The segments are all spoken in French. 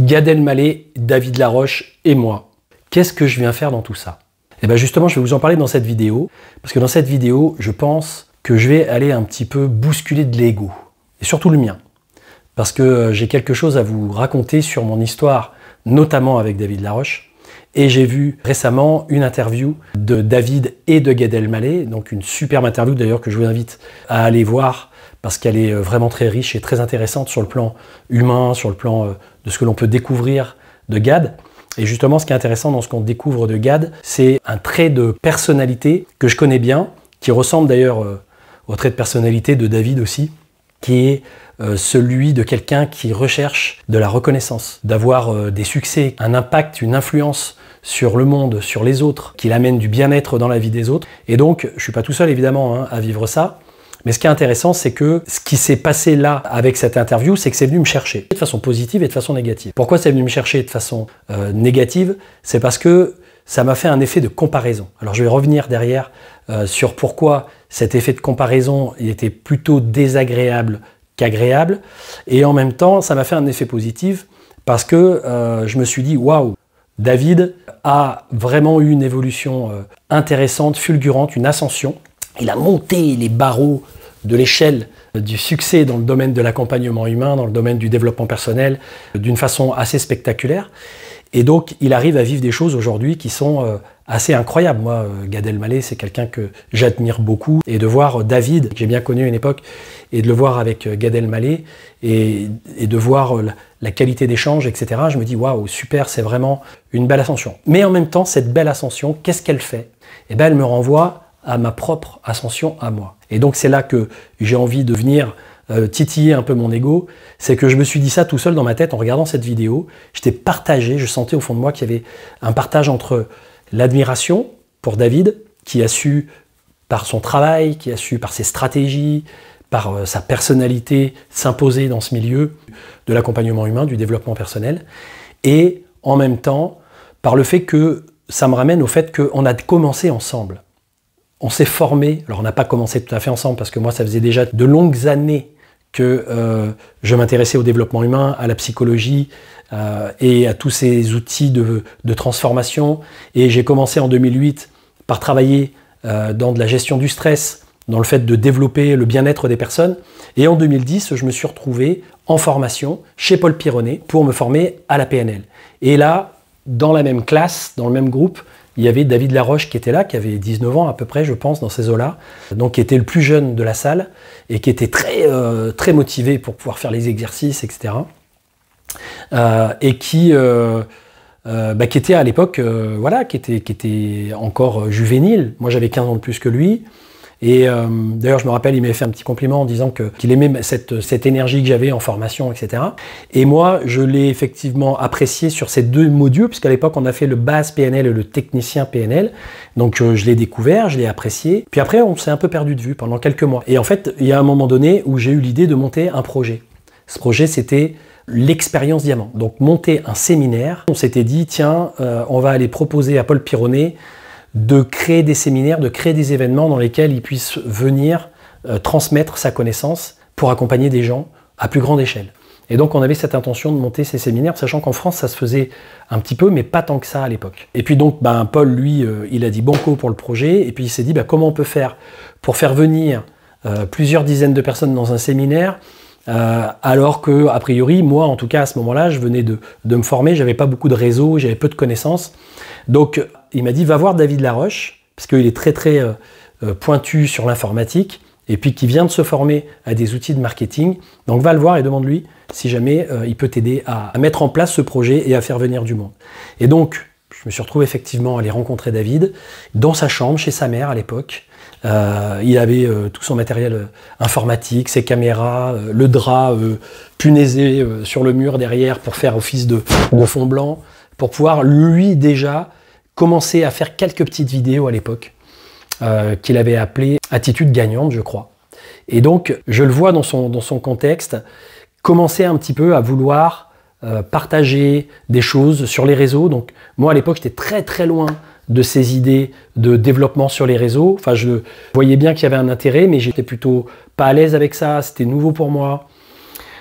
Gad Elmaleh, David Laroche et moi. Qu'est-ce que je viens faire dans tout ça Et eh bien justement, je vais vous en parler dans cette vidéo, parce que dans cette vidéo, je pense que je vais aller un petit peu bousculer de l'ego, et surtout le mien, parce que euh, j'ai quelque chose à vous raconter sur mon histoire, notamment avec David Laroche. Et j'ai vu récemment une interview de David et de Gad Elmaleh, donc une superbe interview d'ailleurs que je vous invite à aller voir parce qu'elle est euh, vraiment très riche et très intéressante sur le plan humain, sur le plan euh, de ce que l'on peut découvrir de Gad. Et justement, ce qui est intéressant dans ce qu'on découvre de Gad, c'est un trait de personnalité que je connais bien, qui ressemble d'ailleurs euh, au trait de personnalité de David aussi, qui est celui de quelqu'un qui recherche de la reconnaissance, d'avoir des succès, un impact, une influence sur le monde, sur les autres, qui l'amène du bien-être dans la vie des autres. Et donc, je ne suis pas tout seul évidemment hein, à vivre ça. Mais ce qui est intéressant, c'est que ce qui s'est passé là avec cette interview, c'est que c'est venu me chercher de façon positive et de façon négative. Pourquoi c'est venu me chercher de façon euh, négative C'est parce que ça m'a fait un effet de comparaison. Alors je vais revenir derrière euh, sur pourquoi cet effet de comparaison était plutôt désagréable qu'agréable. Et en même temps, ça m'a fait un effet positif parce que euh, je me suis dit, waouh, David a vraiment eu une évolution intéressante, fulgurante, une ascension. Il a monté les barreaux de l'échelle du succès dans le domaine de l'accompagnement humain, dans le domaine du développement personnel, d'une façon assez spectaculaire. Et donc, il arrive à vivre des choses aujourd'hui qui sont euh, assez incroyables. Moi, euh, Gadel Elmaleh, c'est quelqu'un que j'admire beaucoup. Et de voir David, que j'ai bien connu à une époque, et de le voir avec euh, Gadel Elmaleh, et, de voir la qualité d'échange, etc., je me dis, waouh, super, c'est vraiment une belle ascension. Mais en même temps, cette belle ascension, qu'est-ce qu'elle fait Eh bien, elle me renvoie à ma propre ascension à moi. Et donc c'est là que j'ai envie de venir euh, titiller un peu mon ego, c'est que je me suis dit ça tout seul dans ma tête en regardant cette vidéo. J'étais partagé, je sentais au fond de moi qu'il y avait un partage entre l'admiration pour David, qui a su par son travail, qui a su par ses stratégies, par euh, sa personnalité s'imposer dans ce milieu de l'accompagnement humain, du développement personnel, et en même temps par le fait que ça me ramène au fait qu'on a commencé ensemble on s'est formé. Alors, on n'a pas commencé tout à fait ensemble parce que moi, ça faisait déjà de longues années que euh, je m'intéressais au développement humain, à la psychologie euh, et à tous ces outils de, transformation. Et j'ai commencé en 2008 par travailler euh, dans de la gestion du stress, dans le fait de développer le bien-être des personnes. Et en 2010, je me suis retrouvé en formation chez Paul Pironnet pour me former à la PNL. Et là, dans la même classe, dans le même groupe, il y avait David Laroche qui était là, qui avait 19 ans à peu près, je pense, dans ces eaux-là, donc qui était le plus jeune de la salle et qui était très, euh, très motivé pour pouvoir faire les exercices, etc. Euh, et qui, euh, bah, qui était à l'époque, voilà, qui était, qui était encore juvénile. Moi, j'avais 15 ans de plus que lui. Et euh, d'ailleurs, je me rappelle, il m'avait fait un petit compliment en disant qu'il aimait cette, énergie que j'avais en formation, etc. Et moi, je l'ai effectivement apprécié sur ces deux modules, puisqu'à l'époque, on a fait le base PNL et le technicien PNL. Donc, euh, je l'ai découvert, je l'ai apprécié. Puis après, on s'est un peu perdu de vue pendant quelques mois. Et en fait, il y a un moment donné où j'ai eu l'idée de monter un projet. Ce projet, c'était l'expérience diamant. Donc, monter un séminaire. On s'était dit, tiens, euh, on va aller proposer à Paul Pironnet de créer des séminaires, de créer des événements dans lesquels il puisse venir euh, transmettre sa connaissance pour accompagner des gens à plus grande échelle. Et donc on avait cette intention de monter ces séminaires, sachant qu'en France ça se faisait un petit peu, mais pas tant que ça à l'époque. Et puis donc ben, Paul, lui, euh, il a dit banco pour le projet, et puis il s'est dit ben, comment on peut faire pour faire venir euh, plusieurs dizaines de personnes dans un séminaire, euh, alors que, a priori, moi, en tout cas, à ce moment-là, je venais de, me former, j'avais pas beaucoup de réseau, j'avais peu de connaissances. Donc, il m'a dit, va voir David Laroche, parce qu'il est très, très euh, euh, pointu sur l'informatique, et puis qui vient de se former à des outils de marketing. Donc, va le voir et demande-lui si jamais il peut t'aider à, mettre en place ce projet et à faire venir du monde. Et donc, je me suis retrouvé effectivement à aller rencontrer David dans sa chambre, chez sa mère à l'époque. Euh, il avait euh, tout son matériel euh, informatique, ses caméras, le drap punaisé sur le mur derrière pour faire office de, de fond blanc, pour pouvoir lui déjà commencer à faire quelques petites vidéos à l'époque, qu'il avait appelé Attitude gagnante, je crois. Et donc, je le vois dans son, dans son contexte, commencer un petit peu à vouloir partager des choses sur les réseaux. Donc, moi, à l'époque, j'étais très très loin de ses idées de développement sur les réseaux. Enfin, je voyais bien qu'il y avait un intérêt, mais j'étais plutôt pas à l'aise avec ça, c'était nouveau pour moi.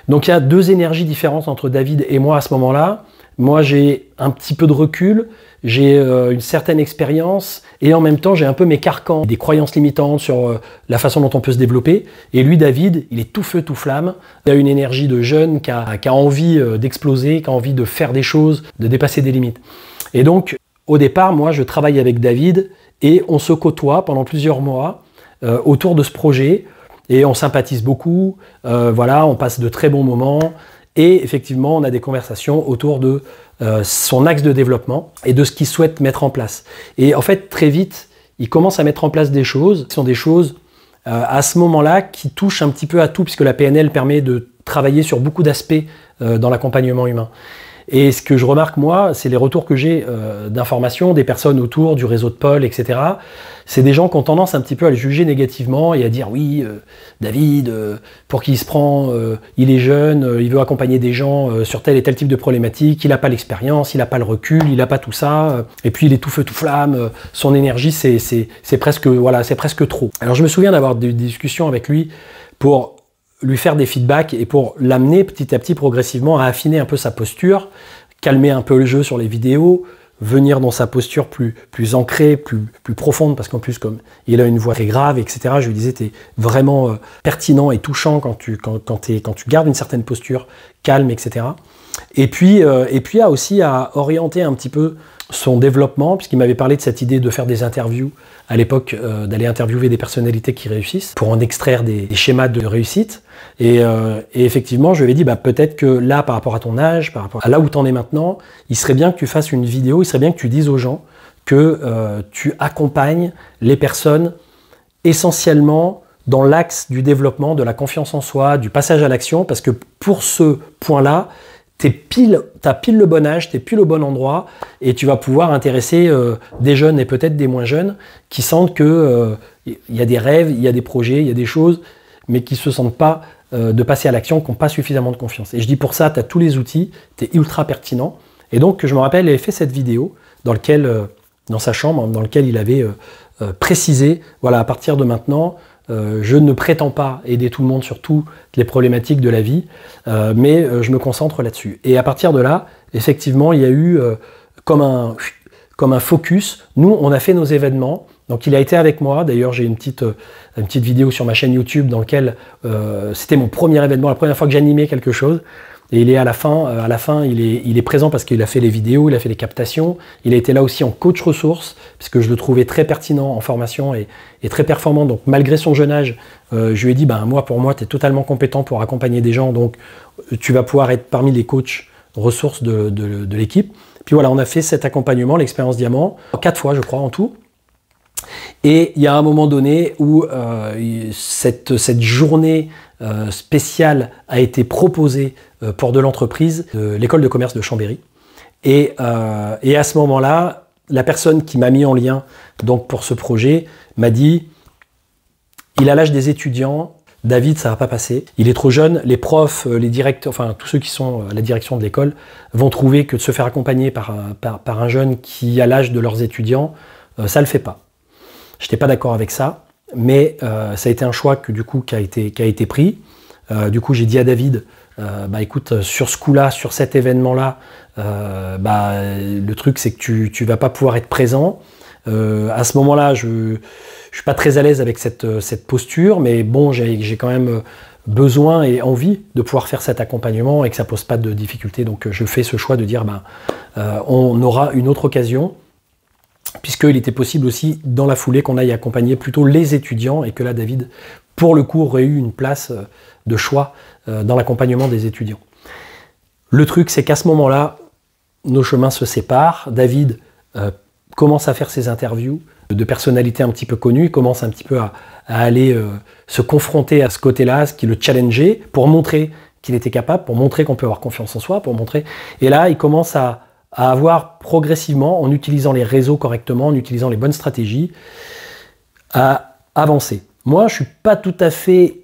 Donc il y a deux énergies différentes entre David et moi à ce moment-là. Moi, j'ai un petit peu de recul, j'ai euh, une certaine expérience et en même temps, j'ai un peu mes carcans, des croyances limitantes sur euh, la façon dont on peut se développer. Et lui, David, il est tout feu, tout flamme. Il a une énergie de jeune qui a, envie euh, d'exploser, qui a envie de faire des choses, de dépasser des limites. Et donc, au départ, moi, je travaille avec David et on se côtoie pendant plusieurs mois euh, autour de ce projet et on sympathise beaucoup. Euh, voilà, on passe de très bons moments et effectivement, on a des conversations autour de euh, son axe de développement et de ce qu'il souhaite mettre en place. Et en fait, très vite, il commence à mettre en place des choses qui sont des choses à ce moment-là qui touchent un petit peu à tout puisque la PNL permet de travailler sur beaucoup d'aspects dans l'accompagnement humain. Et ce que je remarque, moi, c'est les retours que j'ai euh, d'informations des personnes autour du réseau de Paul, etc. C'est des gens qui ont tendance un petit peu à le juger négativement et à dire oui, euh, David, euh, pour qui il se prend, il est jeune, il veut accompagner des gens sur tel et tel type de problématique, il n'a pas l'expérience, il n'a pas le recul, il n'a pas tout ça, et puis il est tout feu, tout flamme, son énergie, c'est presque, voilà, presque trop. Alors je me souviens d'avoir des discussions avec lui pour lui faire des feedbacks et pour l'amener petit à petit progressivement à affiner un peu sa posture, calmer un peu le jeu sur les vidéos, venir dans sa posture plus, plus ancrée, plus, plus profonde, parce qu'en plus, comme il a une voix très grave, etc., je lui disais, tu es vraiment euh, pertinent et touchant quand tu, quand, quand, quand tu gardes une certaine posture calme, etc. Et puis, euh, et puis aussi à orienter un petit peu son développement, puisqu'il m'avait parlé de cette idée de faire des interviews à l'époque, euh, d'aller interviewer des personnalités qui réussissent pour en extraire des, schémas de réussite. Euh, et, effectivement, je lui ai dit, bah, peut-être que là, par rapport à ton âge, par rapport à là où tu en es maintenant, il serait bien que tu fasses une vidéo, il serait bien que tu dises aux gens que euh, tu accompagnes les personnes essentiellement dans l'axe du développement, de la confiance en soi, du passage à l'action, parce que pour ce point-là, t'es pile, t'as pile le bon âge, t'es pile au bon endroit, et tu vas pouvoir intéresser euh, des jeunes et peut-être des moins jeunes qui sentent que il euh, y a des rêves, il y a des projets, il y a des choses, mais qui se sentent pas euh, de passer à l'action, qui n'ont pas suffisamment de confiance. Et je dis pour ça, tu as tous les outils, tu es ultra pertinent. Et donc, je me rappelle, il avait fait cette vidéo dans lequel, dans sa chambre, dans laquelle il avait précisé, voilà, à partir de maintenant, euh, je ne prétends pas aider tout le monde sur toutes les problématiques de la vie, euh, mais euh, je me concentre là-dessus. Et à partir de là, effectivement, il y a eu comme, un, comme un focus. Nous, on a fait nos événements. Donc il a été avec moi. D'ailleurs, j'ai une petite, une petite vidéo sur ma chaîne YouTube dans laquelle c'était mon premier événement, la première fois que j'animais quelque chose. Et il est à la fin, euh, à la fin, il est, présent parce qu'il a fait les vidéos, il a fait les captations. Il a été là aussi en coach ressources parce que je le trouvais très pertinent en formation et, très performant. Donc malgré son jeune âge, euh, je lui ai dit, ben, moi pour moi, tu es totalement compétent pour accompagner des gens. Donc euh, tu vas pouvoir être parmi les coachs ressources de l'équipe. Puis voilà, on a fait cet accompagnement, l'expérience diamant, quatre fois je crois en tout. Et il y a un moment donné où euh, cette, journée euh, spéciale a été proposée euh, pour de l'entreprise, l'école de commerce de Chambéry. Et, à ce moment-là, la personne qui m'a mis en lien donc pour ce projet m'a dit il a l'âge des étudiants, David, ça ne va pas passer. Il est trop jeune. Les profs, les directeurs, enfin tous ceux qui sont à la direction de l'école vont trouver que de se faire accompagner par un, jeune qui a l'âge de leurs étudiants, ça ça le fait pas. Je n'étais pas d'accord avec ça, mais euh, ça a été un choix que du coup qui a été, qui a été pris. Euh, du coup, j'ai dit à David, euh, bah écoute, sur ce coup-là, sur cet événement-là, bah, le truc c'est que tu ne vas pas pouvoir être présent. à ce moment-là, je ne suis pas très à l'aise avec cette, posture, mais bon, j'ai quand même besoin et envie de pouvoir faire cet accompagnement et que ça pose pas de difficultés. Donc je fais ce choix de dire, bah, on aura une autre occasion puisqu'il était possible aussi dans la foulée qu'on aille accompagner plutôt les étudiants et que là David, pour le coup, aurait eu une place euh, de choix euh, dans l'accompagnement des étudiants. Le truc, c'est qu'à ce moment-là, nos chemins se séparent. David euh, commence à faire ses interviews de personnalités un petit peu connues, commence un petit peu à, aller se confronter à ce côté-là, ce qui le challengeait, pour montrer qu'il était capable, pour montrer qu'on peut avoir confiance en soi, pour montrer. Et là, il commence à, à avoir progressivement, en utilisant les réseaux correctement, en utilisant les bonnes stratégies, à avancer. Moi, je ne suis pas tout à fait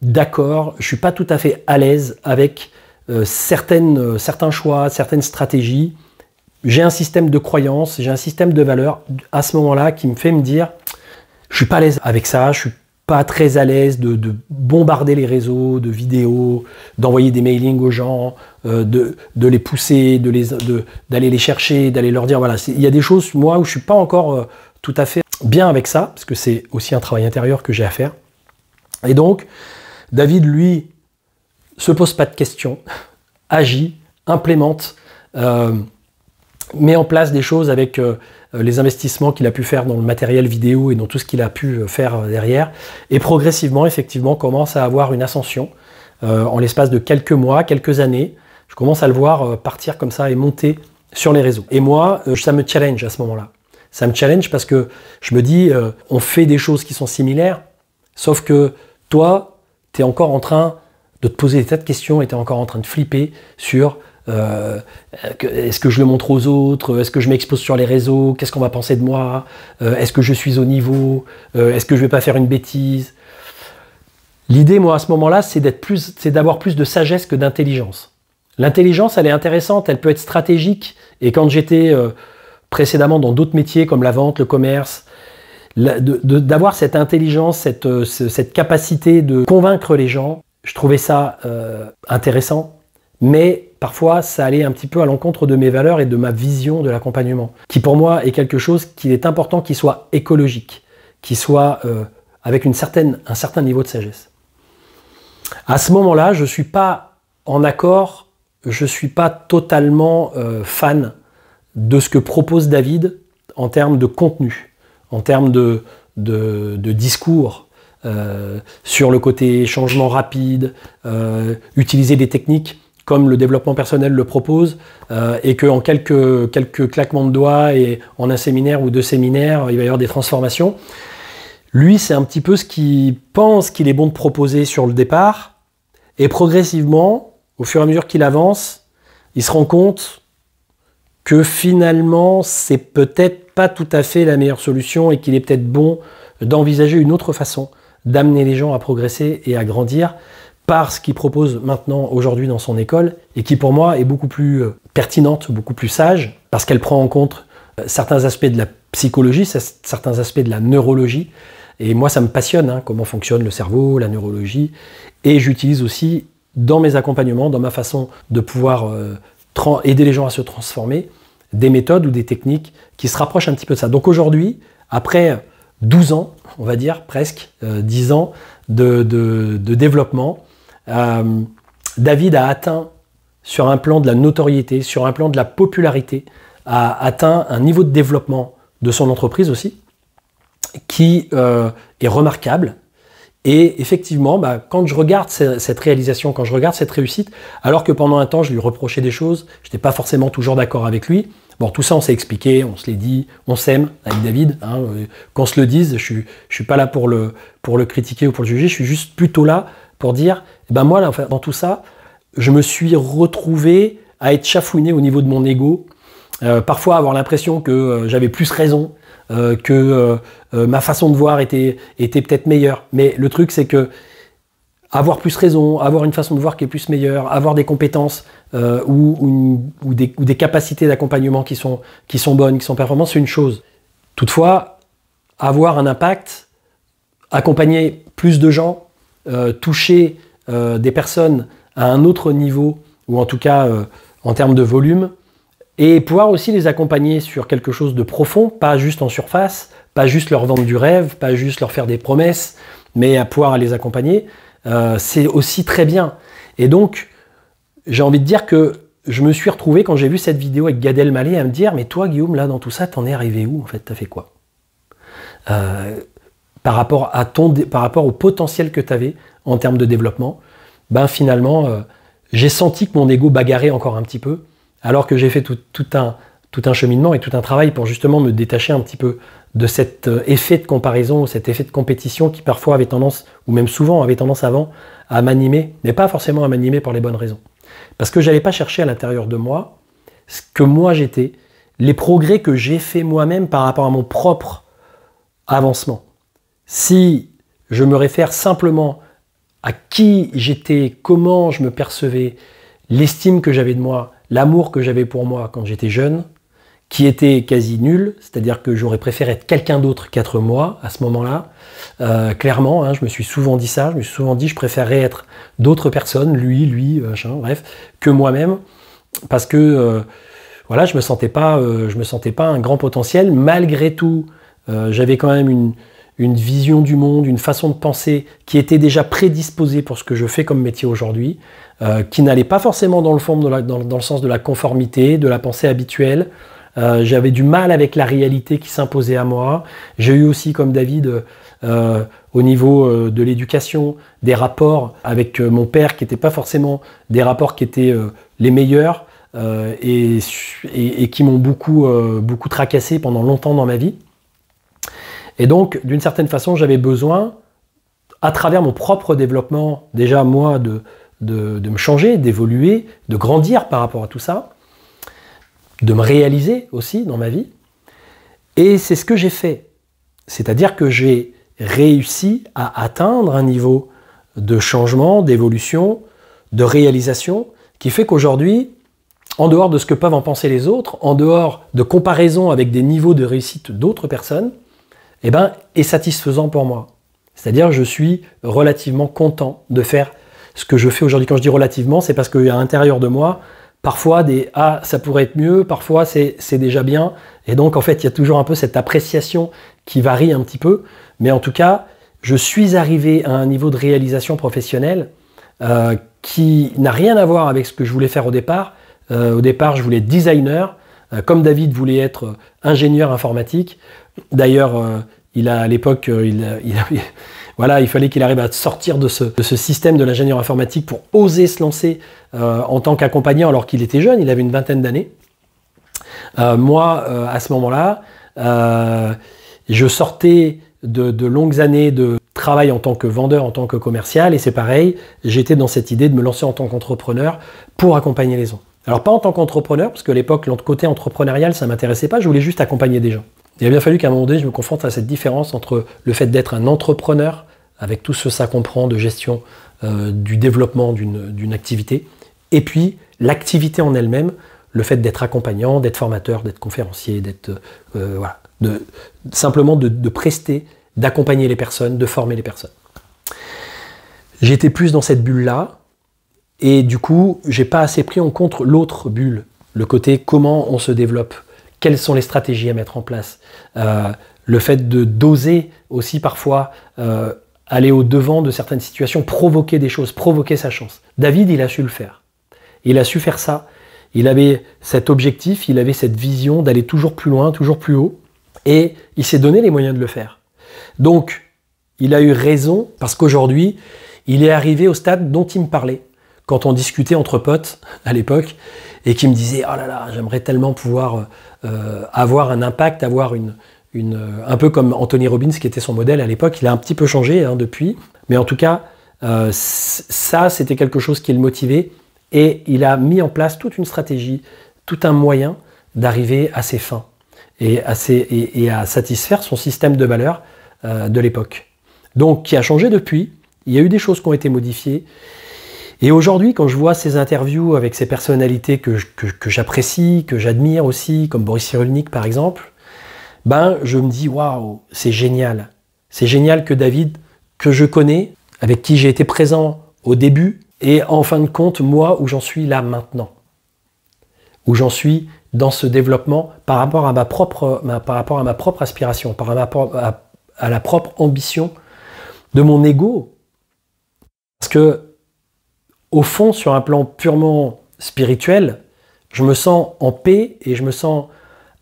d'accord, je ne suis pas tout à fait à l'aise avec euh, certaines, euh, certains choix, certaines stratégies. J'ai un système de croyances, j'ai un système de valeurs à ce moment-là qui me fait me dire, je suis pas à l'aise avec ça, je suis très à l'aise de, bombarder les réseaux de vidéos, d'envoyer des mailings aux gens, euh, de, les pousser, d'aller de les, les chercher, d'aller leur dire voilà, il y a des choses, moi, où je suis pas encore euh, tout à fait bien avec ça, parce que c'est aussi un travail intérieur que j'ai à faire. Et donc, David, lui, se pose pas de questions, agit, implémente, euh, met en place des choses avec euh, les investissements qu'il a pu faire dans le matériel vidéo et dans tout ce qu'il a pu euh, faire euh, derrière, et progressivement, effectivement, commence à avoir une ascension en l'espace de quelques mois, quelques années. Je commence à le voir partir comme ça et monter sur les réseaux. Et moi, ça me challenge à ce moment-là. Ça me challenge parce que je me dis, on fait des choses qui sont similaires, sauf que toi, tu es encore en train de te poser des tas de questions et tu es encore en train de flipper sur euh, est-ce que je le montre aux autres Est-ce que je m'expose sur les réseaux Qu'est-ce qu'on va penser de moi euh, Est-ce que je suis au niveau euh, Est-ce que je vais pas faire une bêtise L'idée, moi, à ce moment-là, c'est d'être plus, c'est d'avoir plus de sagesse que d'intelligence. L'intelligence, elle est intéressante, elle peut être stratégique. Et quand j'étais précédemment dans d'autres métiers comme la vente, le commerce, d'avoir cette intelligence, cette capacité de convaincre les gens, je trouvais ça intéressant mais parfois ça allait un petit peu à l'encontre de mes valeurs et de ma vision de l'accompagnement, qui pour moi est quelque chose qu'il est important qu'il soit écologique, qu'il soit euh, avec un certain niveau de sagesse. À ce moment-là, je ne suis pas en accord, je ne suis pas totalement euh, fan de ce que propose David en termes de contenu, en termes de, discours, euh, sur le côté changement rapide, utiliser des techniques comme le développement personnel le propose, euh, et qu'en quelques, quelques claquements de doigts et en un séminaire ou deux séminaires, il va y avoir des transformations. Lui, c'est un petit peu ce qu'il pense qu'il est bon de proposer sur le départ, et progressivement, au fur et à mesure qu'il avance, il se rend compte que finalement, c'est peut-être pas tout à fait la meilleure solution et qu'il est peut-être bon d'envisager une autre façon d'amener les gens à progresser et à grandir par ce qu'il propose maintenant aujourd'hui dans son école et qui pour moi est beaucoup plus euh, pertinente, beaucoup plus sage parce qu'elle prend en compte euh, certains aspects de la psychologie, certains aspects de la neurologie. Et moi, ça me passionne, hein, comment fonctionne le cerveau, la neurologie. Et j'utilise aussi dans mes accompagnements, dans ma façon de pouvoir euh, aider les gens à se transformer, des méthodes ou des techniques qui se rapprochent un petit peu de ça. Donc aujourd'hui, après 12 ans, on va dire presque 10 ans de développement, euh, David a atteint, sur un plan de la notoriété, sur un plan de la popularité, a atteint un niveau de développement de son entreprise aussi, qui euh, est remarquable. Et effectivement, bah, quand je regarde cette réalisation, quand je regarde cette réussite, alors que pendant un temps je lui reprochais des choses, je n'étais pas forcément toujours d'accord avec lui. Bon, tout ça on s'est expliqué, on se l'est dit, on s'aime avec David. Hein, euh, qu'on se le dise, je ne suis, je suis pas là pour le, pour le critiquer ou pour le juger, je suis juste plutôt là pour dire, eh ben moi, là, dans tout ça, je me suis retrouvé à être chafouiné au niveau de mon ego, euh, parfois avoir l'impression que euh, j'avais plus raison, euh, que ma façon de voir était, était peut-être meilleure. Mais le truc, c'est que avoir plus raison, avoir une façon de voir qui est plus meilleure, avoir des compétences ou, des, ou, des, capacités d'accompagnement qui sont, qui sont bonnes, qui sont performantes, c'est une chose. Toutefois, avoir un impact, accompagner plus de gens, euh, toucher euh, des personnes à un autre niveau, ou en tout cas euh, en termes de volume, et pouvoir aussi les accompagner sur quelque chose de profond, pas juste en surface, pas juste leur vendre du rêve, pas juste leur faire des promesses, mais à pouvoir les accompagner, c'est aussi très bien. Et donc, j'ai envie de dire que je me suis retrouvé quand j'ai vu cette vidéo avec Gadel Mallet à me dire mais toi Guillaume là dans tout ça t'en es arrivé où en fait t'as fait quoi par rapport, au potentiel que tu avais en termes de développement, ben, finalement, euh, j'ai senti que mon ego bagarrait encore un petit peu, alors que j'ai fait tout, un, cheminement et tout un travail pour justement me détacher un petit peu de cet euh, effet de comparaison, cet effet de compétition qui parfois avait tendance, ou même souvent avait tendance avant, à m'animer, mais pas forcément à m'animer pour les bonnes raisons. Parce que je j'allais pas chercher à l'intérieur de moi ce que moi j'étais, les progrès que j'ai fait moi-même par rapport à mon propre avancement. Si je me réfère simplement à qui j'étais, comment je me percevais, l'estime que j'avais de moi, l'amour que j'avais pour moi quand j'étais jeune, qui était quasi nul, c'est-à-dire que j'aurais préféré être quelqu'un d'autre qu'être moi à ce moment-là. Euh, clairement, hein, je me suis souvent dit ça, je me suis souvent dit je préférerais être d'autres personnes, lui, lui, machin, bref, que moi-même, parce que euh, voilà, je me sentais pas, euh, je me sentais pas un grand potentiel. Malgré tout, j'avais quand même une, une vision du monde, une façon de penser qui était déjà prédisposée pour ce que je fais comme métier aujourd'hui, euh, qui n'allait pas forcément dans le, fond dans, le sens de la conformité, de la pensée habituelle. Euh, j'avais du mal avec la réalité qui s'imposait à moi. J'ai eu aussi, comme David, euh, au niveau de l'éducation, des rapports avec mon père qui n'étaient pas forcément des rapports qui étaient les meilleurs et, et, et qui m'ont beaucoup, beaucoup tracassé pendant longtemps dans ma vie. Et donc, d'une certaine façon, j'avais besoin, à travers mon propre développement, déjà moi, de, me changer, d'évoluer, de grandir par rapport à tout ça, de me réaliser aussi dans ma vie. Et c'est ce que j'ai fait. C'est-à-dire que j'ai réussi à atteindre un niveau de changement, d'évolution, de réalisation, qui fait qu'aujourd'hui, en dehors de ce que peuvent en penser les autres, en dehors de comparaison avec des niveaux de réussite d'autres personnes, et eh ben, est satisfaisant pour moi. C'est-à-dire, je suis relativement content de faire ce que je fais aujourd'hui. Quand je dis relativement, c'est parce qu'à l'intérieur de moi, parfois des ah ça pourrait être mieux, parfois c'est déjà bien. Et donc en fait, il y a toujours un peu cette appréciation qui varie un petit peu. Mais en tout cas, je suis arrivé à un niveau de réalisation professionnelle euh, qui n'a rien à voir avec ce que je voulais faire au départ. Euh, au départ, je voulais être designer. Euh, comme David voulait être euh, ingénieur informatique, d'ailleurs, euh, il a à l'époque, il, voilà, il fallait qu'il arrive à sortir de ce, système de l'ingénieur informatique pour oser se lancer en tant qu'accompagnant alors qu'il était jeune, il avait une vingtaine d'années. moi, à ce moment-là, je sortais de, de, longues années de travail en tant que vendeur, en tant que commercial, et c'est pareil, j'étais dans cette idée de me lancer en tant qu'entrepreneur pour accompagner les gens. Alors pas en tant qu'entrepreneur, parce qu'à l'époque, l'autre côté entrepreneurial, ça m'intéressait pas, je voulais juste accompagner des gens. Il a bien fallu qu'à un moment donné, je me confronte à cette différence entre le fait d'être un entrepreneur, avec tout ce que ça comprend de gestion euh, du développement d'une activité, et puis l'activité en elle-même, le fait d'être accompagnant, d'être formateur, d'être conférencier, d'être euh, euh, voilà, de, simplement de, de prester, d'accompagner les personnes, de former les personnes. J'étais plus dans cette bulle-là, et du coup, j'ai pas assez pris en compte l'autre bulle, le côté comment on se développe, quelles sont les stratégies à mettre en place, euh, le fait de doser aussi parfois, euh, aller au devant de certaines situations, provoquer des choses, provoquer sa chance. David, il a su le faire. Il a su faire ça. Il avait cet objectif, il avait cette vision d'aller toujours plus loin, toujours plus haut, et il s'est donné les moyens de le faire. Donc, il a eu raison parce qu'aujourd'hui, il est arrivé au stade dont il me parlait quand on discutait entre potes à l'époque et qui me disait « Oh là là, j'aimerais tellement pouvoir euh, euh, avoir un impact, avoir une, euh, un peu comme Anthony Robbins qui était son modèle à l'époque. Il a un petit peu changé hein, depuis, mais en tout cas, ça c'était quelque chose qui le motivait et il a mis en place toute une stratégie, tout un moyen d'arriver à ses fins et à, à satisfaire son système de valeur de l'époque. Donc qui a changé depuis. Il y a eu des choses qui ont été modifiées. Et aujourd'hui, quand je vois ces interviews avec ces personnalités que, j'apprécie, que, j'admire aussi, comme Boris Cyrulnik par exemple, ben je me dis waouh, c'est génial. C'est génial que David, que je connais, avec qui j'ai été présent au début, et en fin de compte, moi, où j'en suis là maintenant. Où j'en suis dans ce développement par rapport à ma propre, par rapport à ma propre aspiration, par rapport à, la propre ambition de mon ego. Parce que au fond, sur un plan purement spirituel, je me sens en paix et je me sens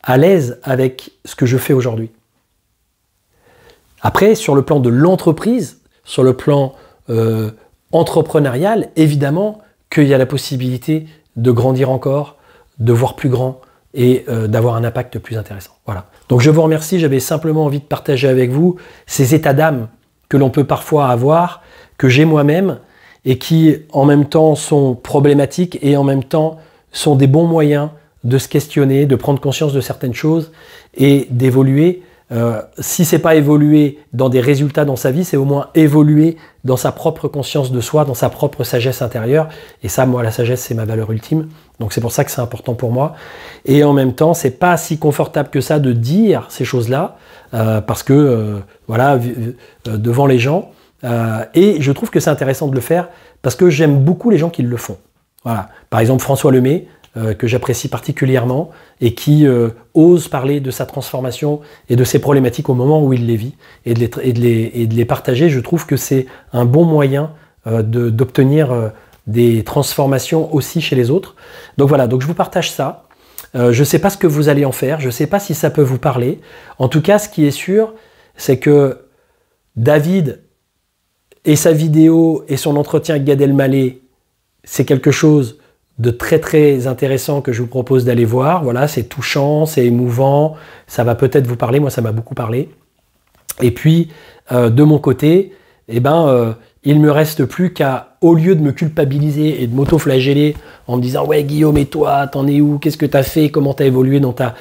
à l'aise avec ce que je fais aujourd'hui. Après, sur le plan de l'entreprise, sur le plan euh, entrepreneurial, évidemment qu'il y a la possibilité de grandir encore, de voir plus grand et euh, d'avoir un impact plus intéressant. Voilà. Donc je vous remercie, j'avais simplement envie de partager avec vous ces états d'âme que l'on peut parfois avoir, que j'ai moi-même et qui en même temps sont problématiques et en même temps sont des bons moyens de se questionner, de prendre conscience de certaines choses et d'évoluer. Euh, si c'est pas évoluer dans des résultats dans sa vie, c'est au moins évoluer dans sa propre conscience de soi, dans sa propre sagesse intérieure. Et ça, moi, la sagesse, c'est ma valeur ultime. Donc c'est pour ça que c'est important pour moi. Et en même temps, c'est pas si confortable que ça de dire ces choses-là, euh, parce que euh, voilà, euh, devant les gens. Euh, et je trouve que c'est intéressant de le faire parce que j'aime beaucoup les gens qui le font. Voilà. Par exemple, François Lemay, euh, que j'apprécie particulièrement et qui euh, ose parler de sa transformation et de ses problématiques au moment où il les vit et de les, partager, je trouve que c'est un bon moyen d'obtenir des transformations aussi chez les autres. Donc voilà, donc je vous partage ça. je ne sais pas ce que vous allez en faire, je ne sais pas si ça peut vous parler. En tout cas, ce qui est sûr, c'est que David et sa vidéo et son entretien avec Gad Elmaleh, c'est quelque chose de très très intéressant que je vous propose d'aller voir. Voilà, c'est touchant, c'est émouvant, ça va peut-être vous parler. Moi, ça m'a beaucoup parlé. Et puis, euh, de mon côté, eh ben, euh, il me reste plus qu'à, au lieu de me culpabiliser et de m'auto-flageller en me disant ouais Guillaume et toi, t'en es où, qu'est-ce que t'as fait, comment t'as évolué dans ta,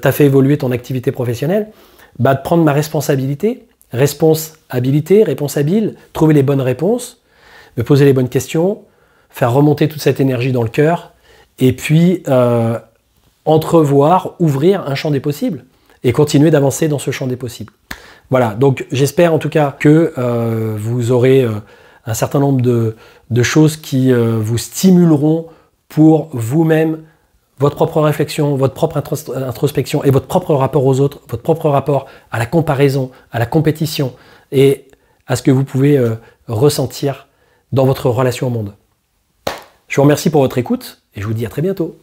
t'as fait évoluer ton activité professionnelle, bah de prendre ma responsabilité responsabilité, réponse trouver les bonnes réponses, me poser les bonnes questions, faire remonter toute cette énergie dans le cœur, et puis euh, entrevoir, ouvrir un champ des possibles, et continuer d'avancer dans ce champ des possibles. Voilà, donc j'espère en tout cas que euh, vous aurez euh, un certain nombre de choses qui vous stimuleront pour vous-même votre propre réflexion, votre propre euh, introspection et votre propre rapport aux autres, votre propre rapport à la comparaison, à la compétition et à ce que vous pouvez euh, ressentir dans votre relation au monde. Je vous remercie pour votre écoute et je vous dis à très bientôt.